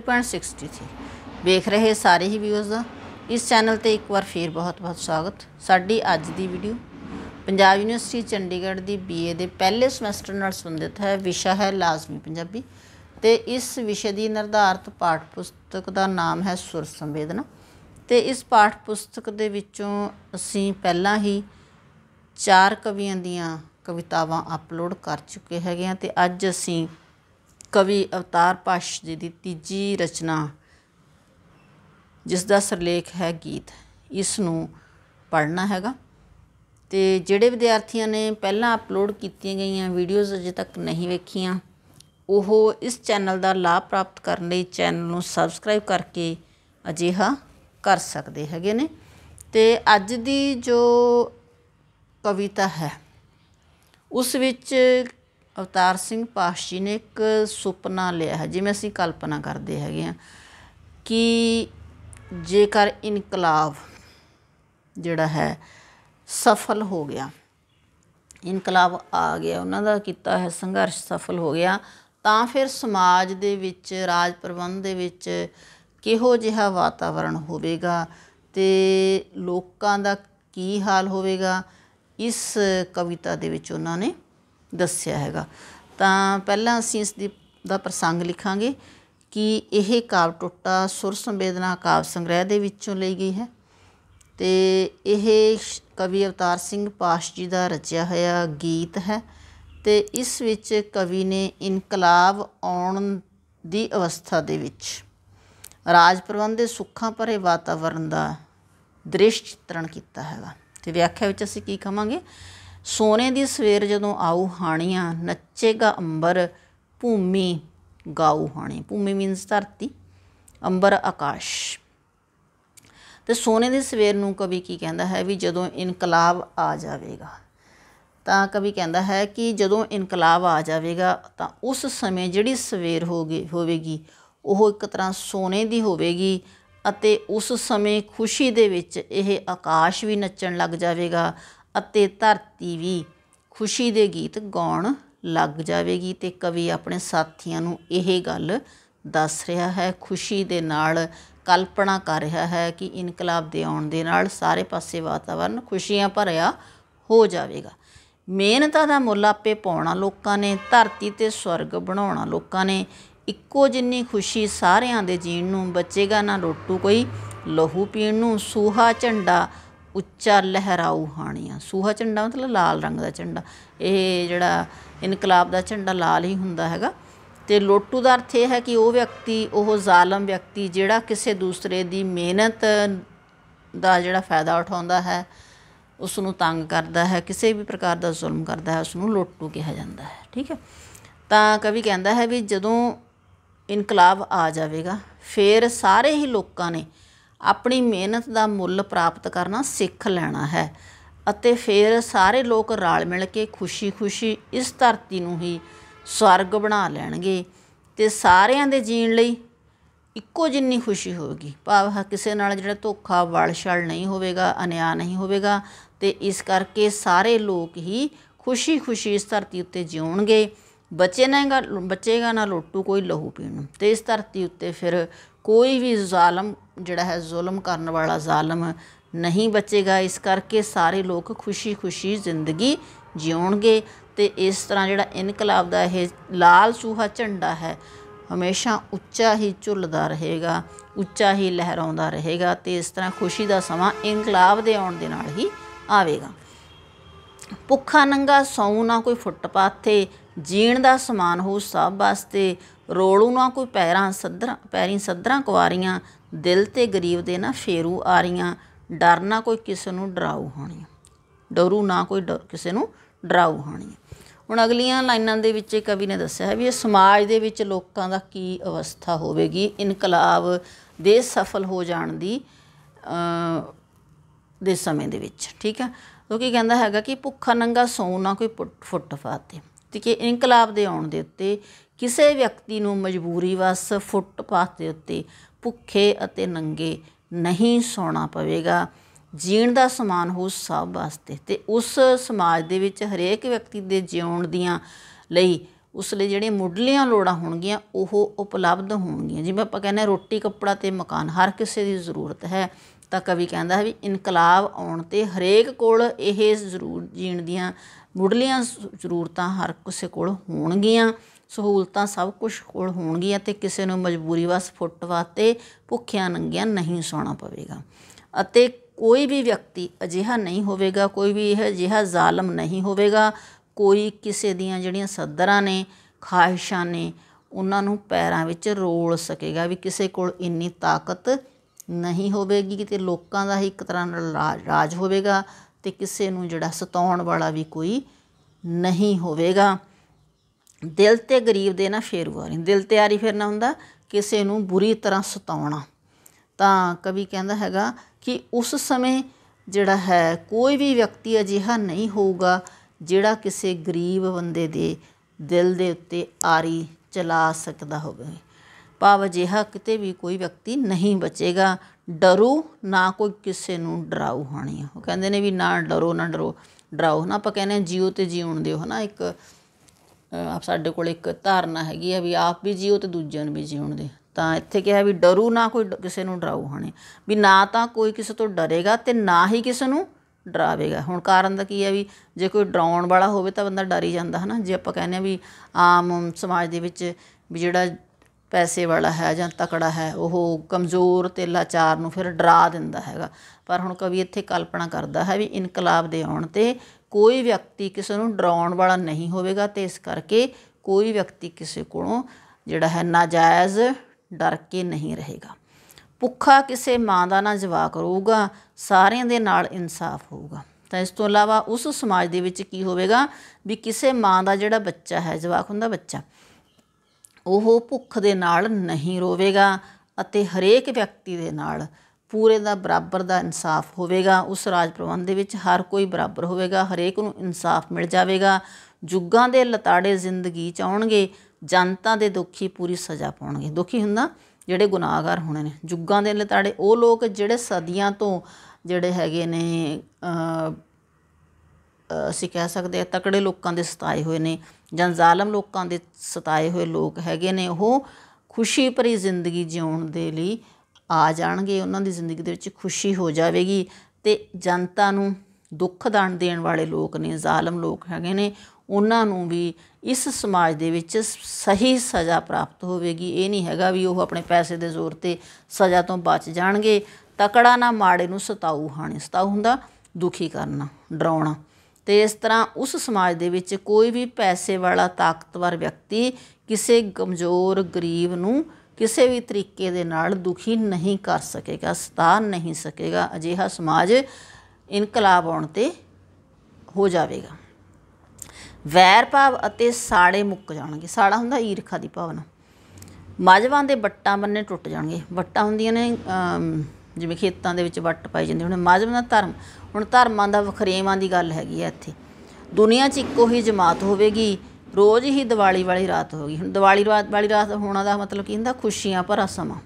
3.60 ਸੀ ਵੇਖ ਰਹੇ ਸਾਰੇ ਹੀ ਵੀਵਰਸ ਦਾ ਇਸ ਚੈਨਲ ਤੇ ਇੱਕ ਵਾਰ ਫੇਰ ਬਹੁਤ-ਬਹੁਤ ਸਵਾਗਤ ਸਾਡੀ ਅੱਜ ਦੀ ਵੀਡੀਓ ਪੰਜਾਬ ਯੂਨੀਵਰਸਿਟੀ ਚੰਡੀਗੜ੍ਹ ਦੀ ਬੀਏ ਦੇ ਪਹਿਲੇ ਸਮੈਸਟਰ ਨਾਲ ਸੰਬੰਧਿਤ ਹੈ ਵਿਸ਼ਾ ਹੈ ਲਾਜ਼ਮੀ ਪੰਜਾਬੀ ਤੇ ਇਸ ਵਿਸ਼ੇ ਦੀ ਨਿਰਧਾਰਤ ਪਾਠ ਪੁਸਤਕ ਦਾ ਨਾਮ ਹੈ ਸੁਰ ਸੰਵੇਦਨਾ ਤੇ ਇਸ ਪਾਠ ਪੁਸਤਕ ਦੇ ਵਿੱਚੋਂ ਅਸੀਂ ਪਹਿਲਾਂ ਹੀ ਚਾਰ ਕਵੀਆਂ ਦੀਆਂ ਕਵਿਤਾਵਾਂ ਅਪਲੋਡ ਕਰ ਚੁੱਕੇ ਹੈਗੇ ਆ ਤੇ ਅੱਜ ਅਸੀਂ ਕਵੀ ਅਵਤਾਰ ਪਾਸ਼ ਜੀ ਦੀ ਤੀਜੀ ਰਚਨਾ ਜਿਸ ਦਾ ਸਰਲੇਖ ਹੈ ਗੀਤ ਇਸ ਨੂੰ ਪੜ੍ਹਨਾ ਹੈਗਾ ਤੇ ਜਿਹੜੇ ਵਿਦਿਆਰਥੀਆਂ ਨੇ ਪਹਿਲਾਂ ਅਪਲੋਡ ਕੀਤੀਆਂ ਗਈਆਂ ਵੀਡੀਓਜ਼ ਅਜੇ ਤੱਕ ਨਹੀਂ ਵੇਖੀਆਂ ਉਹ ਇਸ ਚੈਨਲ ਦਾ ਲਾਭ ਪ੍ਰਾਪਤ ਕਰਨ ਲਈ ਚੈਨਲ ਨੂੰ ਸਬਸਕ੍ਰਾਈਬ ਕਰਕੇ ਅਜਿਹਾ ਕਰ ਸਕਦੇ ਹੈਗੇ ਨੇ ਤੇ ਅੱਜ ਦੀ ਜੋ ਕਵਿਤਾ ਹੈ ਉਸ ਵਿੱਚ ਅਵਤਾਰ ਸਿੰਘ ਪਾਸ਼ੀ ਨੇ ਇੱਕ ਸੁਪਨਾ ਲਿਆ ਹੈ ਜਿਵੇਂ ਅਸੀਂ ਕਲਪਨਾ ਕਰਦੇ ਹੈਗੇ ਆ ਕਿ ਜੇਕਰ ਇਨਕਲਾਬ ਜਿਹੜਾ ਹੈ ਸਫਲ ਹੋ ਗਿਆ ਇਨਕਲਾਬ ਆ ਗਿਆ ਉਹਨਾਂ ਦਾ ਕੀਤਾ ਹੈ ਸੰਘਰਸ਼ ਸਫਲ ਹੋ ਗਿਆ ਤਾਂ ਫਿਰ ਸਮਾਜ ਦੇ ਵਿੱਚ ਰਾਜ ਪ੍ਰਬੰਧ ਦੇ ਵਿੱਚ ਕਿਹੋ ਜਿਹਾ ਵਾਤਾਵਰਣ ਹੋਵੇਗਾ ਤੇ ਲੋਕਾਂ ਦਾ ਕੀ ਹਾਲ ਹੋਵੇਗਾ ਇਸ ਕਵਿਤਾ ਦੇ ਵਿੱਚ ਉਹਨਾਂ ਨੇ ਦੱਸਿਆ ਹੈਗਾ ਤਾਂ ਪਹਿਲਾਂ ਅਸੀਂ ਇਸ ਦੀ ਦਾ ਪ੍ਰਸੰਗ ਲਿਖਾਂਗੇ ਕਿ ਇਹ ਕਾਵ ਟੋਟਾ ਸੁਰ ਸੰਵੇਦਨਾ ਕਾਵ ਸੰਗ੍ਰਹਿ ਦੇ ਵਿੱਚੋਂ ਲਈ ਗਈ ਹੈ ਤੇ ਇਹ ਕਵੀ ਅਵਤਾਰ ਸਿੰਘ ਪਾਸ਼ ਜੀ ਦਾ ਰਚਿਆ ਹੋਇਆ ਗੀਤ ਹੈ ਤੇ ਇਸ ਵਿੱਚ ਕਵੀ ਨੇ ਇਨਕਲਾਬ ਆਉਣ ਦੀ ਅਵਸਥਾ ਦੇ ਵਿੱਚ ਰਾਜ ਪ੍ਰਬੰਧ ਦੇ ਸੁੱਖਾਂ ਭਰੇ ਵਾਤਾਵਰਣ ਦਾ ਦ੍ਰਿਸ਼ ਚਿਤਰਣ ਕੀਤਾ ਹੈਗਾ ਤੇ ਵਿਆਖਿਆ ਵਿੱਚ ਅਸੀਂ ਕੀ ਕਹਾਂਗੇ ਸੋਨੇ ਦੀ ਸਵੇਰ ਜਦੋਂ ਆਉ ਹਾਣੀਆਂ ਨੱਚੇਗਾ ਅੰਬਰ ਭੂਮੀ ਗਾਉ ਹਾਣੀ ਭੂਮੀ ਮੀਨਸ ਧਰਤੀ ਅੰਬਰ ਆਕਾਸ਼ ਤੇ ਸੋਨੇ ਦੀ ਸਵੇਰ ਨੂੰ ਕਵੀ ਕੀ ਕਹਿੰਦਾ ਹੈ ਵੀ ਜਦੋਂ ਇਨਕਲਾਬ ਆ ਜਾਵੇਗਾ ਤਾਂ ਕਵੀ ਕਹਿੰਦਾ ਹੈ ਕਿ ਜਦੋਂ ਇਨਕਲਾਬ ਆ ਜਾਵੇਗਾ ਤਾਂ ਉਸ ਸਮੇਂ ਜਿਹੜੀ ਸਵੇਰ ਹੋਗੀ ਹੋਵੇਗੀ ਉਹ ਇੱਕ ਤਰ੍ਹਾਂ ਸੋਨੇ ਦੀ ਹੋਵੇਗੀ ਅਤੇ ਉਸ ਸਮੇਂ ਖੁਸ਼ੀ ਦੇ ਵਿੱਚ ਇਹ ਆਕਾਸ਼ ਵੀ ਨੱਚਣ ਲੱਗ ਜਾਵੇਗਾ ਅਤੇ ਧਰਤੀ ਵੀ ਖੁਸ਼ੀ ਦੇ ਗੀਤ ਗਾਉਣ ਲੱਗ ਜਾਵੇਗੀ ਤੇ ਕਵੀ ਆਪਣੇ ਸਾਥੀਆਂ ਨੂੰ ਇਹ ਗੱਲ ਦੱਸ ਰਿਹਾ ਹੈ ਖੁਸ਼ੀ ਦੇ ਨਾਲ ਕਲਪਨਾ ਕਰ ਰਿਹਾ ਹੈ ਕਿ ਇਨਕਲਾਬ ਦੇ ਆਉਣ ਦੇ ਨਾਲ ਸਾਰੇ ਪਾਸੇ ਵਾਤਾਵਰਨ ਖੁਸ਼ੀਆਂ ਭਰਿਆ ਹੋ ਜਾਵੇਗਾ ਮਿਹਨਤਾਂ ਦਾ ਮੁੱਲ ਆਪੇ ਪਾਉਣਾ ਲੋਕਾਂ ਨੇ ਧਰਤੀ ਤੇ ਸਵਰਗ ਬਣਾਉਣਾ ਲੋਕਾਂ ਨੇ ਇੱਕੋ ਜਿੰਨੀ ਖੁਸ਼ੀ ਸਾਰਿਆਂ ਦੇ ਜੀਣ ਨੂੰ ਬਚੇਗਾ ਨਾ ਰੋਟੂ ਕੋਈ ਲਹੂ ਪੀਣ ਨੂੰ ਸੂਹਾ ਝੰਡਾ ਉੱਚਾ ਲਹਿਰਾਉ ਹਾਣੀਆਂ ਸੂਹਾ ਝੰਡਾ ਮਤਲਬ ਲਾਲ ਰੰਗ ਦਾ ਝੰਡਾ ਇਹ ਜਿਹੜਾ ਇਨਕਲਾਬ ਦਾ ਝੰਡਾ ਲਾਲ ਹੀ ਹੁੰਦਾ ਹੈਗਾ ਤੇ ਲੋਟੂ ਦਾ ਅਰਥ ਇਹ ਹੈ ਕਿ ਉਹ ਵਿਅਕਤੀ ਉਹ ਜ਼ਾਲਮ ਵਿਅਕਤੀ ਜਿਹੜਾ ਕਿਸੇ ਦੂਸਰੇ ਦੀ ਮਿਹਨਤ ਦਾ ਜਿਹੜਾ ਫਾਇਦਾ ਉਠਾਉਂਦਾ ਹੈ ਉਸ ਨੂੰ ਤੰਗ ਕਰਦਾ ਹੈ ਕਿਸੇ ਵੀ ਪ੍ਰਕਾਰ ਦਾ ਜ਼ੁਲਮ ਕਰਦਾ ਹੈ ਉਸ ਨੂੰ ਲੋਟੂ ਕਿਹਾ ਜਾਂਦਾ ਹੈ ਠੀਕ ਹੈ ਤਾਂ ਕਵੀ ਕਹਿੰਦਾ ਹੈ ਵੀ ਜਦੋਂ ਇਨਕਲਾਬ ਆ ਜਾਵੇਗਾ ਫਿਰ ਸਾਰੇ ਹੀ ਲੋਕਾਂ ਨੇ ਆਪਣੀ ਮਿਹਨਤ ਦਾ ਮੁੱਲ ਪ੍ਰਾਪਤ ਕਰਨਾ ਸਿੱਖ ਲੈਣਾ ਹੈ ਅਤੇ ਫਿਰ ਸਾਰੇ ਲੋਕ ਰਲ ਮਿਲ ਕੇ ਖੁਸ਼ੀ-ਖੁਸ਼ੀ ਇਸ ਧਰਤੀ ਨੂੰ ਹੀ ਸਵਰਗ ਬਣਾ ਲੈਣਗੇ ਤੇ ਸਾਰਿਆਂ ਦੇ ਜੀਣ ਲਈ ਇੱਕੋ ਜਿੰਨੀ ਖੁਸ਼ੀ ਹੋਵੇਗੀ ਭਾਵ ਕਿਸੇ ਨਾਲ ਜਿਹੜਾ ਧੋਖਾ ਵਲਛਲ ਨਹੀਂ ਹੋਵੇਗਾ ਅਨਿਆ ਨਹੀਂ ਹੋਵੇਗਾ ਤੇ ਇਸ ਕਰਕੇ ਸਾਰੇ ਲੋਕ ਹੀ ਖੁਸ਼ੀ-ਖੁਸ਼ੀ ਇਸ ਧਰਤੀ ਉੱਤੇ ਜਿਉਣਗੇ ਬਚੇ ਨਾ ਬਚੇਗਾ ਨਾ ਲੋਟੂ ਕੋਈ ਲਹੂ ਪੀਣ ਤੇ ਇਸ ਧਰਤੀ ਉੱਤੇ ਫਿਰ ਕੋਈ ਵੀ ਜ਼ਾਲਮ ਜਿਹੜਾ ਹੈ ਜ਼ੁਲਮ ਕਰਨ ਵਾਲਾ ਜ਼ਾਲਮ ਨਹੀਂ ਬਚੇਗਾ ਇਸ ਕਰਕੇ ਸਾਰੇ ਲੋਕ ਖੁਸ਼ੀ-ਖੁਸ਼ੀ ਜ਼ਿੰਦਗੀ ਜਿਉਣਗੇ ਤੇ ਇਸ ਤਰ੍ਹਾਂ ਜਿਹੜਾ ਇਨਕਲਾਬ ਦਾ ਇਹ ਲਾਲ ਸੂਹਾ ਝੰਡਾ ਹੈ ਹਮੇਸ਼ਾ ਉੱਚਾ ਹੀ ਝੁੱਲਦਾ ਰਹੇਗਾ ਉੱਚਾ ਹੀ ਲਹਿਰਾਉਂਦਾ ਰਹੇਗਾ ਤੇ ਇਸ ਤਰ੍ਹਾਂ ਖੁਸ਼ੀ ਦਾ ਸਮਾਂ ਇਨਕਲਾਬ ਦੇ ਆਉਣ ਦੇ ਨਾਲ ਹੀ ਆਵੇਗਾ ਭੁੱਖਾ ਨੰਗਾ ਸੌਂ ਨਾ ਕੋਈ ਫੁੱਟਪਾਥ ਤੇ ਜੀਣ ਦਾ ਸਮਾਨ ਹੋ ਸਭ ਵਾਸਤੇ ਰੋਲੂ ਨਾ ਕੋਈ ਪੈਰਾਂ ਸੱਧਰਾ ਪੈਰੀ ਸੱਧਰਾ ਕੁਵਾਰੀਆਂ ਦਿਲ ਤੇ ਗਰੀਬ ਦੇ ਨਾ ਫੇਰੂ ਆਰੀਆਂ ਡਰ ਨਾ ਕੋਈ ਕਿਸੇ ਨੂੰ ਡਰਾਉ ਹੋਣੀ ਡਰੂ ਨਾ ਕੋਈ ਕਿਸੇ ਨੂੰ ਡਰਾਉ ਹੋਣੀ ਹੁਣ ਅਗਲੀਆਂ ਲਾਈਨਾਂ ਦੇ ਵਿੱਚ ਕਵੀ ਨੇ ਦੱਸਿਆ ਹੈ ਵੀ ਇਹ ਸਮਾਜ ਦੇ ਵਿੱਚ ਲੋਕਾਂ ਦਾ ਕੀ ਅਵਸਥਾ ਹੋਵੇਗੀ ਇਨਕਲਾਬ ਦੇ ਸਫਲ ਹੋ ਜਾਣ ਦੀ ਦੇ ਸਮੇਂ ਦੇ ਵਿੱਚ ਠੀਕ ਹੈ ਉਹ ਕੀ ਕਹਿੰਦਾ ਹੈਗਾ ਕਿ ਭੁੱਖਾ ਨੰਗਾ ਸੌ ਨਾ ਕੋਈ ਫੁੱਟ ਫਾਤੇ ਤੇ ਕਿ ਇਨਕਲਾਬ ਦੇ ਆਉਣ ਦੇ ਉੱਤੇ ਕਿਸੇ ਵਿਅਕਤੀ ਨੂੰ ਮਜਬੂਰੀ ਵਸ ਫੁੱਟਪਾਥ ਦੇ ਉੱਤੇ ਭੁੱਖੇ ਅਤੇ ਨੰਗੇ ਨਹੀਂ ਸੌਣਾ ਪਵੇਗਾ ਜੀਣ ਦਾ ਸਮਾਨ ਹੋ ਸਭ ਵਾਸਤੇ ਤੇ ਉਸ ਸਮਾਜ ਦੇ ਵਿੱਚ ਹਰੇਕ ਵਿਅਕਤੀ ਦੇ ਜਿਉਣ ਦੀਆਂ ਲਈ ਉਸ ਲਈ ਜਿਹੜੇ ਮੁੱਢਲੀਆਂ ਲੋੜਾਂ ਹੋਣਗੀਆਂ ਉਹ ਉਪਲਬਧ ਹੋਣਗੀਆਂ ਜਿਵੇਂ ਆਪਾਂ ਕਹਿੰਦੇ ਰੋਟੀ ਕੱਪੜਾ ਤੇ ਮਕਾਨ ਹਰ ਕਿਸੇ ਦੀ ਜ਼ਰੂਰਤ ਹੈ ਤਾਂ ਕਵੀ ਕਹਿੰਦਾ ਹੈ ਵੀ ਇਨਕਲਾਬ ਆਉਣ ਤੇ ਹਰੇਕ ਕੋਲ ਇਹ ਜ਼ਰੂਰ ਜੀਣ ਦੀਆਂ ਮੁੱਢਲੀਆਂ ਜ਼ਰੂਰਤਾਂ ਹਰ ਕਿਸੇ ਕੋਲ ਹੋਣਗੀਆਂ ਸਹੂਲਤਾਂ ਸਭ ਕੁਝ ਕੋਲ ਹੋਣਗੀਆਂ ਤੇ ਕਿਸੇ ਨੂੰ ਮਜਬੂਰੀ ਵਸ ਫੁੱਟ ਵਾਸਤੇ ਭੁੱਖਿਆਂ ਨੰਗਿਆਂ ਨਹੀਂ ਸੌਣਾ ਪਵੇਗਾ ਅਤੇ ਕੋਈ ਵੀ ਵਿਅਕਤੀ ਅਜਿਹਾ ਨਹੀਂ ਹੋਵੇਗਾ ਕੋਈ ਵੀ ਇਹ ਅਜਿਹਾ ਜ਼ਾਲਮ ਨਹੀਂ ਹੋਵੇਗਾ ਕੋਈ ਕਿਸੇ ਦੀਆਂ ਜਿਹੜੀਆਂ ਸੱਦਰਾਂ ਨੇ ਖਾਹਿਸ਼ਾਂ ਨੇ ਉਹਨਾਂ ਨੂੰ ਪੈਰਾਂ ਵਿੱਚ ਰੋਲ ਸਕੇਗਾ ਵੀ ਕਿਸੇ ਕੋਲ ਇੰਨੀ ਤਾਕਤ ਨਹੀਂ ਹੋਵੇਗੀ ਕਿ ਤੇ ਲੋਕਾਂ ਦਾ ਹੀ ਇੱਕ ਤਰ੍ਹਾਂ ਨਾਲ ਰਾਜ ਹੋਵੇਗਾ ਤੇ ਕਿਸੇ ਨੂੰ ਜਿਹੜਾ ਸਤਾਉਣ ਵਾਲਾ ਵੀ ਕੋਈ ਨਹੀਂ ਹੋਵੇਗਾ ਦਿਲ ਤੇ ਗਰੀਬ ਦੇ ਨਾ ਫੇਰ ਵਾਰੀ ਦਿਲ ਤੇ ਆਰੀ ਫੇਰਨਾ ਹੁੰਦਾ ਕਿਸੇ ਨੂੰ ਬੁਰੀ ਤਰ੍ਹਾਂ ਸਤਾਉਣਾ ਤਾਂ ਕਵੀ ਕਹਿੰਦਾ ਹੈਗਾ ਕਿ ਉਸ ਸਮੇਂ ਜਿਹੜਾ ਹੈ ਕੋਈ ਵੀ ਵਿਅਕਤੀ ਅਜਿਹਾ ਨਹੀਂ ਹੋਊਗਾ ਜਿਹੜਾ ਕਿਸੇ ਗਰੀਬ ਬੰਦੇ ਦੇ ਦਿਲ ਦੇ ਉੱਤੇ ਆਰੀ ਚਲਾ ਸਕਦਾ ਹੋਵੇ ਭਾਵ ਅਜਿਹਾ ਕਿਤੇ ਵੀ ਕੋਈ ਵਿਅਕਤੀ ਨਹੀਂ ਬਚੇਗਾ ਡਰੋ ਨਾ ਕੋਈ ਕਿਸੇ ਨੂੰ ਡਰਾਉ ਹਣੀ ਉਹ ਕਹਿੰਦੇ ਨੇ ਵੀ ਨਾ ਡਰੋ ਨਾ ਡਰੋ ਡਰਾਓ ਨਾ ਆਪਾਂ ਕਹਿੰਦੇ ਜੀਓ ਤੇ ਜੀਉਣ ਦਿਓ ਹਨਾ ਇੱਕ ਸਾਡੇ ਕੋਲ ਇੱਕ ਧਾਰਨਾ ਹੈਗੀ ਆ ਵੀ ਆਪ ਵੀ ਜੀਓ ਤੇ ਦੂਜਿਆਂ ਨੂੰ ਵੀ ਜੀਉਣ ਦੇ ਤਾਂ ਇੱਥੇ ਕਿਹਾ ਵੀ ਡਰੂ ਨਾ ਕੋਈ ਕਿਸੇ ਨੂੰ ਡਰਾਉ ਹਣੇ ਵੀ ਨਾ ਤਾਂ ਕੋਈ ਕਿਸੇ ਤੋਂ ਡਰੇਗਾ ਤੇ ਨਾ ਹੀ ਕਿਸੇ ਨੂੰ ਡਰਾਵੇਗਾ ਹੁਣ ਕਾਰਨ ਦਾ ਕੀ ਹੈ ਵੀ ਜੇ ਕੋਈ ਡਰਾਉਣ ਵਾਲਾ ਹੋਵੇ ਤਾਂ ਬੰਦਾ ਡਰ ਹੀ ਜਾਂਦਾ ਹਨਾ ਜੇ ਆਪਾਂ ਕਹਿੰਦੇ ਆ ਵੀ ਆਮ ਸਮਾਜ ਦੇ ਵਿੱਚ ਵੀ ਜਿਹੜਾ ਪੈਸੇ ਵਾਲਾ ਹੈ ਜਾਂ ਤਕੜਾ ਹੈ ਉਹ ਕਮਜ਼ੋਰ ਤੇ ਲਾਚਾਰ ਨੂੰ ਫਿਰ ਡਰਾ ਦਿੰਦਾ ਹੈਗਾ ਪਰ ਹੁਣ ਕਵੀ ਇੱਥੇ ਕਲਪਨਾ ਕਰਦਾ ਹੈ ਵੀ ਇਨਕਲਾਬ ਦੇ ਆਉਣ ਤੇ ਕੋਈ ਵਿਅਕਤੀ ਕਿਸੇ ਨੂੰ ਡਰਾਉਣ ਵਾਲਾ ਨਹੀਂ ਹੋਵੇਗਾ ਤੇ ਇਸ ਕਰਕੇ ਕੋਈ ਵਿਅਕਤੀ ਕਿਸੇ ਕੋਲੋਂ ਜਿਹੜਾ ਹੈ ਨਾਜਾਇਜ਼ ਡਰ ਕੇ ਨਹੀਂ ਰਹੇਗਾ ਭੁੱਖਾ ਕਿਸੇ ਮਾਂ ਦਾ ਨਾ ਜਵਾਕ ਰਹੂਗਾ ਸਾਰਿਆਂ ਦੇ ਨਾਲ ਇਨਸਾਫ ਹੋਊਗਾ ਤਾਂ ਇਸ ਤੋਂ ਇਲਾਵਾ ਉਸ ਸਮਾਜ ਦੇ ਵਿੱਚ ਕੀ ਹੋਵੇਗਾ ਵੀ ਕਿਸੇ ਮਾਂ ਦਾ ਜਿਹੜਾ ਬੱਚਾ ਹੈ ਜਵਾਕ ਹੁੰਦਾ ਬੱਚਾ ਉਹ ਭੁੱਖ ਦੇ ਨਾਲ ਨਹੀਂ ਰੋਵੇਗਾ ਅਤੇ ਹਰੇਕ ਵਿਅਕਤੀ ਦੇ ਨਾਲ ਪੂਰੇ ਦਾ ਬਰਾਬਰ ਦਾ ਇਨਸਾਫ ਹੋਵੇਗਾ ਉਸ ਰਾਜ ਪ੍ਰਬੰਧ ਦੇ ਵਿੱਚ ਹਰ ਕੋਈ ਬਰਾਬਰ ਹੋਵੇਗਾ ਹਰੇਕ ਨੂੰ ਇਨਸਾਫ ਮਿਲ ਜਾਵੇਗਾ ਜੁੱਗਾਂ ਦੇ ਲਤਾੜੇ ਜ਼ਿੰਦਗੀ ਚ ਆਉਣਗੇ ਜਨਤਾ ਦੇ ਦੁਖੀ ਪੂਰੀ ਸਜ਼ਾ ਪਾਉਣਗੇ ਦੁਖੀ ਹੁੰਦਾ ਜਿਹੜੇ ਗੁਨਾਹਗਾਰ ਹੋਣੇ ਨੇ ਜੁੱਗਾਂ ਦੇ ਲਤਾੜੇ ਉਹ ਲੋਕ ਜਿਹੜੇ ਸਦੀਆਂ ਤੋਂ ਜਿਹੜੇ ਹੈਗੇ ਨੇ ਅਸੀਂ ਕਹਿ ਸਕਦੇ ਆ ਤਕੜੇ ਲੋਕਾਂ ਦੇ ਸਤਾਏ ਹੋਏ ਨੇ ਜਾਂ ਜ਼ਾਲਮ ਲੋਕਾਂ ਦੇ ਸਤਾਏ ਹੋਏ ਲੋਕ ਹੈਗੇ ਨੇ ਉਹ ਖੁਸ਼ੀ ਭਰੀ ਜ਼ਿੰਦਗੀ ਜਿਉਣ ਦੇ ਲਈ ਆ ਜਾਣਗੇ ਉਹਨਾਂ ਦੀ ਜ਼ਿੰਦਗੀ ਦੇ ਵਿੱਚ ਖੁਸ਼ੀ ਹੋ ਜਾਵੇਗੀ ਤੇ ਜਨਤਾ ਨੂੰ ਦੁੱਖ ਦਾਣ ਦੇਣ ਵਾਲੇ ਲੋਕ ਨੇ ਜ਼ਾਲਮ ਲੋਕ ਹੈਗੇ ਨੇ ਉਹਨਾਂ ਨੂੰ ਵੀ ਇਸ ਸਮਾਜ ਦੇ ਵਿੱਚ ਸਹੀ ਸਜ਼ਾ ਪ੍ਰਾਪਤ ਹੋਵੇਗੀ ਇਹ ਨਹੀਂ ਹੈਗਾ ਵੀ ਉਹ ਆਪਣੇ ਪੈਸੇ ਦੇ ਜ਼ੋਰ ਤੇ ਸਜ਼ਾ ਤੋਂ ਬਚ ਜਾਣਗੇ ਤਕੜਾ ਨਾ ਮਾੜੇ ਨੂੰ ਸਤਾਉ ਹਾਣੇ ਸਤਾਉ ਹੁੰਦਾ ਦੁਖੀ ਕਰਨਾ ਡਰਾਉਣਾ ਤੇ ਇਸ ਤਰ੍ਹਾਂ ਉਸ ਸਮਾਜ ਦੇ ਵਿੱਚ ਕੋਈ ਵੀ ਪੈਸੇ ਵਾਲਾ ਤਾਕਤਵਰ ਵਿਅਕਤੀ ਕਿਸੇ ਕਮਜ਼ੋਰ ਗਰੀਬ ਨੂੰ ਕਿਸੇ ਵੀ ਤਰੀਕੇ ਦੇ ਨਾਲ ਦੁਖੀ ਨਹੀਂ ਕਰ ਸਕੇਗਾ ਸਤਾ ਨਹੀਂ ਸਕੇਗਾ ਅਜਿਹਾ ਸਮਾਜ ਇਨਕਲਾਬ ਆਉਣ ਤੇ ਹੋ ਜਾਵੇਗਾ ਵੈਰ ਭਾਵ ਅਤੇ ਸਾੜੇ ਮੁੱਕ ਜਾਣਗੇ ਸਾੜਾ ਹੁੰਦਾ ਈਰਖਾ ਦੀ ਭਾਵਨਾ ਮਾਜਵਾਂ ਦੇ ਵੱਟਾਂ ਬੰਨੇ ਟੁੱਟ ਜਾਣਗੇ ਵੱਟਾਂ ਹੁੰਦੀਆਂ ਨੇ ਜਿਵੇਂ ਖੇਤਾਂ ਦੇ ਵਿੱਚ ਵੱਟ ਪਾਈ ਜਾਂਦੇ ਹੁਣ ਮਾਝਵਾਂ ਦਾ ਧਰਮ ਹੁਣ ਧਰਮਾਂ ਦਾ ਵਖਰੇਵਾਂ ਦੀ ਗੱਲ ਹੈਗੀ ਆ ਇੱਥੇ ਦੁਨੀਆ 'ਚ ਇੱਕੋ ਹੀ ਜਮਾਤ ਹੋਵੇਗੀ ਰੋਜ਼ ਹੀ ਦੀਵਾਲੀ ਵਾਲੀ ਰਾਤ ਹੋ ਗਈ ਹੁਣ ਦੀਵਾਲੀ ਰਾਤ ਵਾਲੀ ਰਾਤ ਹੋਣਾ ਦਾ ਮਤਲਬ ਕੀ ਹੁੰਦਾ ਖੁਸ਼ੀਆਂ ਭਰਾ ਸਮਾਂ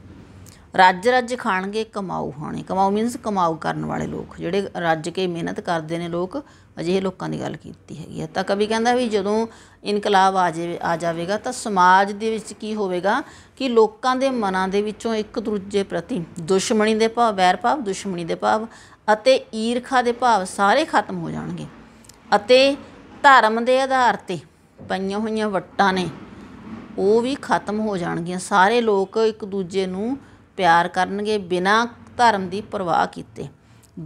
ਰੱਜ ਰੱਜ ਖਾਣਗੇ ਕਮਾਊ ਹੋਣੇ ਕਮਾਊ ਮੀਨਸ ਕਮਾਊ ਕਰਨ ਵਾਲੇ ਲੋਕ ਜਿਹੜੇ ਰੱਜ ਕੇ ਮਿਹਨਤ ਕਰਦੇ ਨੇ ਲੋਕ ਅਜਿਹੇ ਲੋਕਾਂ ਦੀ ਗੱਲ ਕੀਤੀ ਹੈਗੀ ਆ ਤਾਂ ਕਵੀ ਕਹਿੰਦਾ ਵੀ ਜਦੋਂ ਇਨਕਲਾਬ ਆ ਜਾਵੇ ਆ ਜਾਵੇਗਾ ਤਾਂ ਸਮਾਜ ਦੇ ਵਿੱਚ ਕੀ ਹੋਵੇਗਾ ਕਿ ਲੋਕਾਂ ਦੇ ਮਨਾਂ ਦੇ ਵਿੱਚੋਂ ਇੱਕ ਦੂਜੇ ਪ੍ਰਤੀ ਦੁਸ਼ਮਣੀ ਦੇ ਭਾਵ ਵੈਰ ਭਾਵ ਦੁਸ਼ਮਣੀ ਦੇ ਭਾਵ ਅਤੇ ਈਰਖਾ ਦੇ ਭਾਵ ਸਾਰੇ ਖਤਮ ਹੋ ਜਾਣਗੇ ਅਤੇ ਧਰਮ ਦੇ ਆਧਾਰ ਤੇ ਪਈਆਂ ਹੋਈਆਂ ਵੱਟਾਂ ਨੇ ਉਹ ਵੀ ਖਤਮ ਹੋ ਜਾਣਗੀਆਂ ਸਾਰੇ ਲੋਕ ਇੱਕ ਦੂਜੇ ਨੂੰ ਪਿਆਰ ਕਰਨਗੇ ਬਿਨਾਂ ਧਰਮ ਦੀ ਪਰਵਾਹ ਕੀਤੇ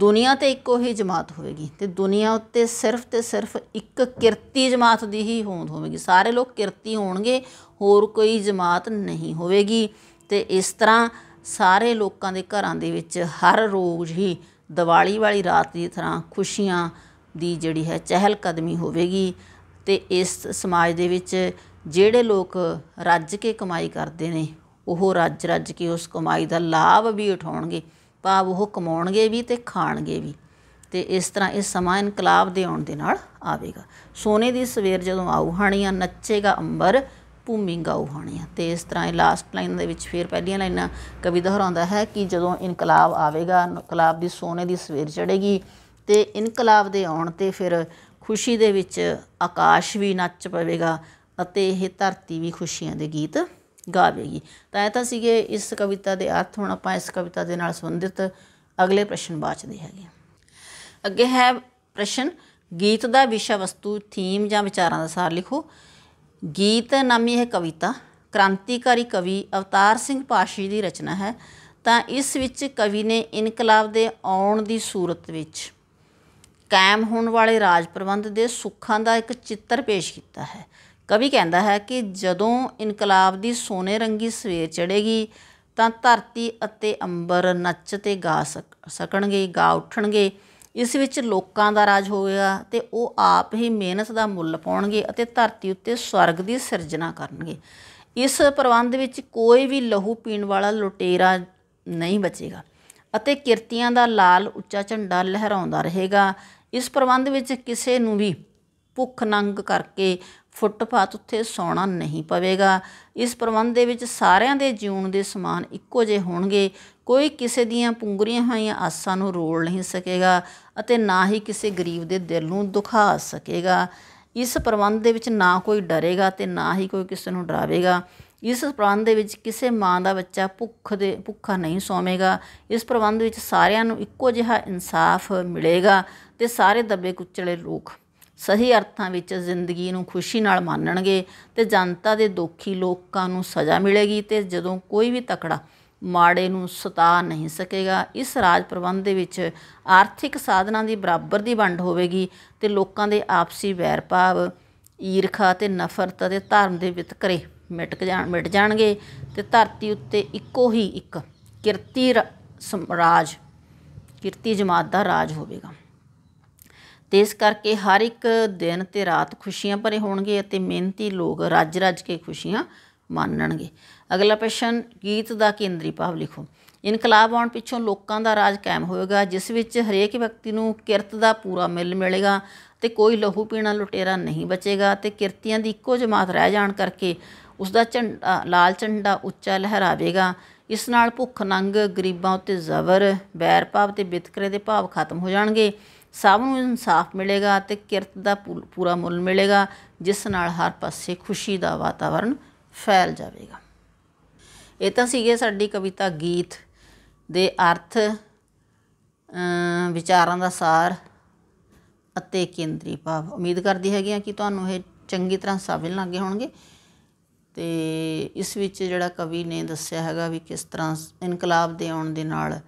ਦੁਨੀਆ ਤੇ ਇੱਕੋ ਹੀ ਜਮਾਤ ਹੋਵੇਗੀ ਤੇ ਦੁਨੀਆ ਉੱਤੇ ਸਿਰਫ ਤੇ ਸਿਰਫ ਇੱਕ ਕਿਰਤੀ ਜਮਾਤ ਦੀ ਹੀ ਹੋਂਦ ਹੋਵੇਗੀ ਸਾਰੇ ਲੋਕ ਕਿਰਤੀ ਹੋਣਗੇ ਹੋਰ ਕੋਈ ਜਮਾਤ ਨਹੀਂ ਹੋਵੇਗੀ ਤੇ ਇਸ ਤਰ੍ਹਾਂ ਸਾਰੇ ਲੋਕਾਂ ਦੇ ਘਰਾਂ ਦੇ ਵਿੱਚ ਹਰ ਰੋਜ਼ ਹੀ ਦੀਵਾਲੀ ਵਾਲੀ ਰਾਤ ਦੀ ਤਰ੍ਹਾਂ ਖੁਸ਼ੀਆਂ ਦੀ ਜਿਹੜੀ ਹੈ ਚਹਿਲ ਕਦਮੀ ਹੋਵੇਗੀ ਤੇ ਇਸ ਸਮਾਜ ਦੇ ਵਿੱਚ ਜਿਹੜੇ ਲੋਕ ਰੱਜ ਕੇ ਕਮਾਈ ਕਰਦੇ ਨੇ ਉਹ ਰੱਜ ਰੱਜ ਕੇ ਉਸ ਕਮਾਈ ਦਾ ਲਾਭ ਵੀ ਉਠਾਉਣਗੇ ਭਾਵ ਉਹ ਕਮਾਉਣਗੇ ਵੀ ਤੇ ਖਾਣਗੇ ਵੀ ਤੇ ਇਸ ਤਰ੍ਹਾਂ ਇਹ ਸਮਾਂ ਇਨਕਲਾਬ ਦੇ ਆਉਣ ਦੇ ਨਾਲ ਆਵੇਗਾ ਸੋਨੇ ਦੀ ਸਵੇਰ ਜਦੋਂ ਆਉ ਹਣੀਆਂ ਨੱਚੇਗਾ ਅੰਬਰ ਭੂਮੀ ਗਾਉ ਹਣੀਆਂ ਤੇ ਇਸ ਤਰ੍ਹਾਂ ਇਹ ਲਾਸਟ ਲਾਈਨ ਦੇ ਵਿੱਚ ਫਿਰ ਪਹਿਲੀਆਂ ਲਾਈਨਾਂ ਕਵੀ ਦੁਹਰਾਉਂਦਾ ਹੈ ਕਿ ਜਦੋਂ ਇਨਕਲਾਬ ਆਵੇਗਾ ਇਨਕਲਾਬ ਦੀ ਸੋਨੇ ਦੀ ਸਵੇਰ ਚੜੇਗੀ ਤੇ ਇਨਕਲਾਬ ਦੇ ਆਉਣ ਤੇ ਫਿਰ ਖੁਸ਼ੀ ਦੇ ਵਿੱਚ ਆਕਾਸ਼ ਵੀ ਨੱਚ ਪਵੇਗਾ ਅਤੇ ਇਹ ਧਰਤੀ ਵੀ ਖੁਸ਼ੀਆਂ ਦੇ ਗੀਤ ਗਾਵੇਗੀ ਤਾਂ ਇਹ ਤਾਂ ਸੀਗੇ ਇਸ ਕਵਿਤਾ ਦੇ ਅਰਥ ਹੁਣ ਆਪਾਂ ਇਸ ਕਵਿਤਾ ਦੇ ਨਾਲ ਸੰਬੰਧਿਤ ਅਗਲੇ ਪ੍ਰਸ਼ਨ ਬਾਚਦੇ ਹੈਗੇ ਅੱਗੇ ਹੈ ਪ੍ਰਸ਼ਨ ਗੀਤ ਦਾ ਵਿਸ਼ਾ ਵਸਤੂ ਥੀਮ ਜਾਂ ਵਿਚਾਰਾਂ ਦਾ ਸਾਰ ਲਿਖੋ ਗੀਤ ਨਾਮੀ ਇਹ ਕਵਿਤਾ ਕ੍ਰਾਂਤੀਕਾਰੀ ਕਵੀ ਅਵਤਾਰ ਸਿੰਘ ਪਾਸ਼ੀ ਦੀ ਰਚਨਾ ਹੈ ਤਾਂ ਇਸ ਵਿੱਚ ਕਵੀ ਨੇ ਇਨਕਲਾਬ ਦੇ ਆਉਣ ਦੀ ਸੂਰਤ ਵਿੱਚ ਕਾਇਮ ਹੋਣ ਵਾਲੇ ਰਾਜ ਪ੍ਰਬੰਧ ਦੇ ਸੁੱਖਾਂ ਦਾ ਇੱਕ ਚਿੱਤਰ ਪੇਸ਼ ਕੀਤਾ ਹੈ ਕਵੀ ਕਹਿੰਦਾ ਹੈ ਕਿ ਜਦੋਂ ਇਨਕਲਾਬ ਦੀ ਸੋਨੇ ਰੰਗੀ ਸਵੇਰ ਚੜੇਗੀ ਤਾਂ ਧਰਤੀ ਅਤੇ ਅੰਬਰ ਨੱਚ ਤੇ ਗਾ ਸਕਣਗੇ ਗਾ ਉੱਠਣਗੇ ਇਸ ਵਿੱਚ ਲੋਕਾਂ ਦਾ ਰਾਜ ਹੋਵੇਗਾ ਤੇ ਉਹ ਆਪ ਹੀ ਮਿਹਨਤ ਦਾ ਮੁੱਲ ਪਾਉਣਗੇ ਅਤੇ ਧਰਤੀ ਉੱਤੇ ਸਵਰਗ ਦੀ ਸਿਰਜਣਾ ਕਰਨਗੇ ਇਸ ਪ੍ਰਬੰਧ ਵਿੱਚ ਕੋਈ ਵੀ ਲਹੂ ਪੀਣ ਵਾਲਾ ਲੁਟੇਰਾ ਨਹੀਂ ਬਚੇਗਾ ਅਤੇ ਕਿਰਤੀਆਂ ਦਾ ਲਾਲ ਉੱਚਾ ਝੰਡਾ ਲਹਿਰਾਉਂਦਾ ਰਹੇਗਾ ਇਸ ਪ੍ਰਬੰਧ ਵਿੱਚ ਕਿਸੇ ਨੂੰ ਵੀ ਭੁੱਖ ਨੰਗ ਕਰਕੇ ਫੁੱਟਪਾਥ ਉੱਤੇ ਸੌਣਾ ਨਹੀਂ ਪਵੇਗਾ ਇਸ ਪ੍ਰਬੰਧ ਦੇ ਵਿੱਚ ਸਾਰਿਆਂ ਦੇ ਜੀਵਨ ਦੇ ਸਮਾਨ ਇੱਕੋ ਜਿਹੇ ਹੋਣਗੇ ਕੋਈ ਕਿਸੇ ਦੀਆਂ ਪੁੰਗਰੀਆਂ ਹੋਈਆਂ ਆਸਾਂ ਨੂੰ ਰੋਲ ਨਹੀਂ ਸਕੇਗਾ ਅਤੇ ਨਾ ਹੀ ਕਿਸੇ ਗਰੀਬ ਦੇ ਦਿਲ ਨੂੰ ਦੁਖਾ ਸਕੇਗਾ ਇਸ ਪ੍ਰਬੰਧ ਦੇ ਵਿੱਚ ਨਾ ਕੋਈ ਡਰੇਗਾ ਤੇ ਨਾ ਹੀ ਕੋਈ ਕਿਸੇ ਨੂੰ ਡਰਾਵੇਗਾ ਇਸ ਪ੍ਰਬੰਧ ਦੇ ਵਿੱਚ ਕਿਸੇ ਮਾਂ ਦਾ ਬੱਚਾ ਭੁੱਖ ਦੇ ਭੁੱਖਾ ਨਹੀਂ ਸੌਵੇਗਾ ਇਸ ਪ੍ਰਬੰਧ ਵਿੱਚ ਸਾਰਿਆਂ ਨੂੰ ਇੱਕੋ ਜਿਹਾ ਇਨਸਾਫ ਮਿਲੇਗਾ ਤੇ ਸਾਰੇ ਦੱਬੇ ਕੁਚਲੇ ਲੋਕ ਸਹੀ ਅਰਥਾਂ ਵਿੱਚ ਜ਼ਿੰਦਗੀ ਨੂੰ ਖੁਸ਼ੀ ਨਾਲ ਮਾਨਣਗੇ ਤੇ ਜਨਤਾ ਦੇ ਦੁਖੀ ਲੋਕਾਂ ਨੂੰ ਸਜ਼ਾ ਮਿਲੇਗੀ ਤੇ ਜਦੋਂ ਕੋਈ ਵੀ ਤਕੜਾ ਮਾੜੇ ਨੂੰ ਸਤਾ ਨਹੀਂ ਸਕੇਗਾ ਇਸ ਰਾਜ ਪ੍ਰਬੰਧ ਦੇ ਵਿੱਚ ਆਰਥਿਕ ਸਾਧਨਾਂ ਦੀ ਬਰਾਬਰ ਦੀ ਵੰਡ ਹੋਵੇਗੀ ਤੇ ਲੋਕਾਂ ਦੇ ਆਪਸੀ ਵੈਰ ਭਾਵ ਈਰਖਾ ਤੇ ਨਫ਼ਰਤ ਅਤੇ ਧਰਮ ਦੇ ਵਿਤਕਰੇ ਮਿਟ ਜਾਣ ਮਿਟ ਜਾਣਗੇ ਤੇ ਧਰਤੀ ਉੱਤੇ ਇੱਕੋ ਹੀ ਇੱਕ ਕਿਰਤੀ ਰਾਜ ਕਿਰਤੀ ਜਮਾਤ ਦਾ ਰਾਜ ਹੋਵੇਗਾ ਤੇ ਇਸ ਕਰਕੇ ਹਰ ਇੱਕ ਦਿਨ ਤੇ ਰਾਤ ਖੁਸ਼ੀਆਂ ਭਰੇ ਹੋਣਗੇ ਅਤੇ ਮਿਹਨਤੀ ਲੋਕ ਰੱਜ-ਰੱਜ ਕੇ ਖੁਸ਼ੀਆਂ ਮਾਨਣਗੇ ਅਗਲਾ ਪ੍ਰਸ਼ਨ ਗੀਤ ਦਾ ਕੇਂਦਰੀ ਭਾਵ ਲਿਖੋ ਇਨਕਲਾਬ ਆਉਣ ਪਿੱਛੋਂ ਲੋਕਾਂ ਦਾ ਰਾਜ ਕਾਇਮ ਹੋਏਗਾ ਜਿਸ ਵਿੱਚ ਹਰੇਕ ਵਿਅਕਤੀ ਨੂੰ ਕਿਰਤ ਦਾ ਪੂਰਾ ਮਿਲ ਮਿਲੇਗਾ ਤੇ ਕੋਈ ਲਹੂ ਪੀਣਾ ਲੁਟੇਰਾ ਨਹੀਂ ਬਚੇਗਾ ਤੇ ਕਿਰਤੀਆਂ ਦੀ ਇੱਕੋ ਜਮਾਤ ਰਹਿ ਜਾਣ ਕਰਕੇ ਉਸ ਦਾ ਝੰਡਾ ਲਾਲ ਝੰਡਾ ਉੱਚਾ ਲਹਿਰਾਵੇਗਾ ਇਸ ਨਾਲ ਭੁੱਖ ਨੰਗ ਗਰੀਬਾਂ ਉੱਤੇ ਜ਼ਬਰ ਬੈਰ ਭਾਵ ਤੇ ਵਿਤਕਰੇ ਦੇ ਭਾਵ ਖਤਮ ਹੋ ਜਾਣਗੇ ਸਭ ਨੂੰ ਇਨਸਾਫ ਮਿਲੇਗਾ ਤੇ ਕਿਰਤ ਦਾ ਪੂਰਾ ਮੁੱਲ ਮਿਲੇਗਾ ਜਿਸ ਨਾਲ ਹਰ ਪਾਸੇ ਖੁਸ਼ੀ ਦਾ ਵਾਤਾਵਰਣ ਫੈਲ ਜਾਵੇਗਾ ਇਹ ਤਾਂ ਸੀਗੇ ਸਾਡੀ ਕਵਿਤਾ ਗੀਤ ਦੇ ਅਰਥ ਵਿਚਾਰਾਂ ਦਾ ਸਾਰ ਅਤੇ ਕੇਂਦਰੀ ਭਾਵ ਉਮੀਦ ਕਰਦੀ ਹੈਗੀ ਆ ਕਿ ਤੁਹਾਨੂੰ ਇਹ ਚੰਗੀ ਤਰ੍ਹਾਂ ਸਮਝ ਲੱਗੇ ਹੋਣਗੇ ਤੇ ਇਸ ਵਿੱਚ ਜਿਹੜਾ ਕਵੀ ਨੇ ਦੱਸਿਆ ਹੈਗਾ ਵੀ ਕਿਸ ਤਰ੍ਹਾਂ ਇਨਕਲਾਬ ਦੇ ਆਉਣ ਦੇ ਨਾਲ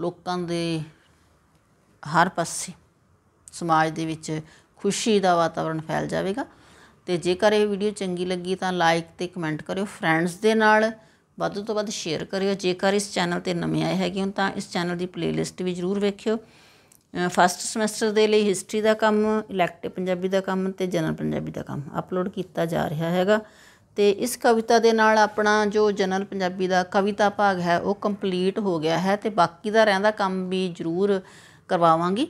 ਲੋਕਾਂ ਦੇ ਹਰ ਪਾਸੇ ਸਮਾਜ ਦੇ ਵਿੱਚ ਖੁਸ਼ੀ ਦਾ ਵਾਤਾਵਰਣ ਫੈਲ ਜਾਵੇਗਾ ਤੇ ਜੇਕਰ ਇਹ ਵੀਡੀਓ ਚੰਗੀ ਲੱਗੀ ਤਾਂ ਲਾਈਕ ਤੇ ਕਮੈਂਟ ਕਰਿਓ ਫਰੈਂਡਸ ਦੇ ਨਾਲ ਵੱਧ ਤੋਂ ਵੱਧ ਸ਼ੇਅਰ ਕਰਿਓ ਜੇਕਰ ਇਸ ਚੈਨਲ ਤੇ ਨਵੇਂ ਆਏ ਹੈਗੇ ਹੋ ਤਾਂ ਇਸ ਚੈਨਲ ਦੀ ਪਲੇਲਿਸਟ ਵੀ ਜ਼ਰੂਰ ਵੇਖਿਓ ਫਸਟ ਸਮੈਸਟਰ ਦੇ ਲਈ ਹਿਸਟਰੀ ਦਾ ਕੰਮ ਇਲੈਕਟਿਵ ਪੰਜਾਬੀ ਦਾ ਕੰਮ ਤੇ ਜਨਰਲ ਪੰਜਾਬੀ ਦਾ ਕੰਮ ਅਪਲੋਡ ਕੀਤਾ ਜਾ ਰਿਹਾ ਹੈਗਾ ਤੇ ਇਸ ਕਵਿਤਾ ਦੇ ਨਾਲ ਆਪਣਾ ਜੋ ਜਨਰਲ ਪੰਜਾਬੀ ਦਾ ਕਵਿਤਾ ਭਾਗ ਹੈ ਉਹ ਕੰਪਲੀਟ ਹੋ ਗਿਆ ਹੈ ਤੇ ਬਾਕੀ ਦਾ ਰਹਿੰਦਾ ਕੰਮ ਵੀ ਜ਼ਰੂਰ ਕਰਵਾਵਾਂਗੀ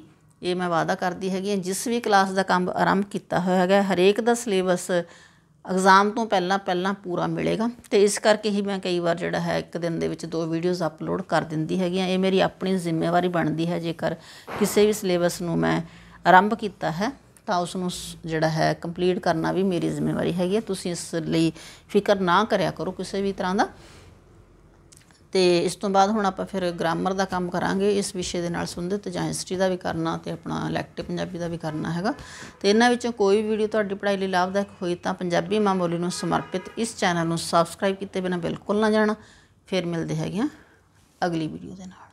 ਇਹ ਮੈਂ ਵਾਅਦਾ ਕਰਦੀ ਹੈਗੀ ਹਾਂ ਜਿਸ ਵੀ ਕਲਾਸ ਦਾ ਕੰਮ ਆਰੰਭ ਕੀਤਾ ਹੋਇਆ ਹੈਗਾ ਹਰੇਕ ਦਾ ਸਿਲੇਬਸ ਐਗਜ਼ਾਮ ਤੋਂ ਪਹਿਲਾਂ ਪਹਿਲਾਂ ਪੂਰਾ ਮਿਲੇਗਾ ਤੇ ਇਸ ਕਰਕੇ ਹੀ ਮੈਂ ਕਈ ਵਾਰ ਜਿਹੜਾ ਹੈ ਇੱਕ ਦਿਨ ਦੇ ਵਿੱਚ ਦੋ ਵੀਡੀਓਜ਼ ਅਪਲੋਡ ਕਰ ਦਿੰਦੀ ਹੈਗੀ ਆ ਇਹ ਮੇਰੀ ਆਪਣੀ ਜ਼ਿੰਮੇਵਾਰੀ ਬਣਦੀ ਹੈ ਜੇਕਰ ਕਿਸੇ ਵੀ ਸਿਲੇਬਸ ਨੂੰ ਮੈਂ ਆਰੰਭ ਕੀਤਾ ਹੈ ਤਾਂ ਉਸ ਨੂੰ ਜਿਹੜਾ ਹੈ ਕੰਪਲੀਟ ਕਰਨਾ ਵੀ ਮੇਰੀ ਜ਼ਿੰਮੇਵਾਰੀ ਹੈਗੀ ਹੈ ਤੁਸੀਂ ਇਸ ਲਈ ਫਿਕਰ ਨਾ ਕਰਿਆ ਕਰੋ ਕਿਸੇ ਵੀ ਤਰ੍ਹਾਂ ਦਾ ਤੇ ਇਸ ਤੋਂ ਬਾਅਦ ਹੁਣ ਆਪਾਂ ਫਿਰ ਗ੍ਰਾਮਰ ਦਾ ਕੰਮ ਕਰਾਂਗੇ ਇਸ ਵਿਸ਼ੇ ਦੇ ਨਾਲ ਸੰਬੰਧਿਤ ਜਾਂ ਹਿਸਟਰੀ ਦਾ ਵੀ ਕਰਨਾ ਤੇ ਆਪਣਾ ਇਲੈਕਟਿਵ ਪੰਜਾਬੀ ਦਾ ਵੀ ਕਰਨਾ ਹੈਗਾ ਤੇ ਇਹਨਾਂ ਵਿੱਚੋਂ ਕੋਈ ਵੀ ਵੀਡੀਓ ਤੁਹਾਡੀ ਪੜ੍ਹਾਈ ਲਈ ਲਾਭਦਾਇਕ ਹੋਈ ਤਾਂ ਪੰਜਾਬੀ ਮਾਂ ਬੋਲੀ ਨੂੰ ਸਮਰਪਿਤ ਇਸ ਚੈਨਲ ਨੂੰ ਸਬਸਕ੍ਰਾਈਬ ਕੀਤੇ ਬਿਨਾ ਬਿਲਕੁਲ ਨਾ ਜਾਣਾ ਫਿਰ ਮਿਲਦੇ ਹੈਗੇ ਆ ਅਗਲੀ ਵੀਡੀਓ ਦੇ ਨਾਲ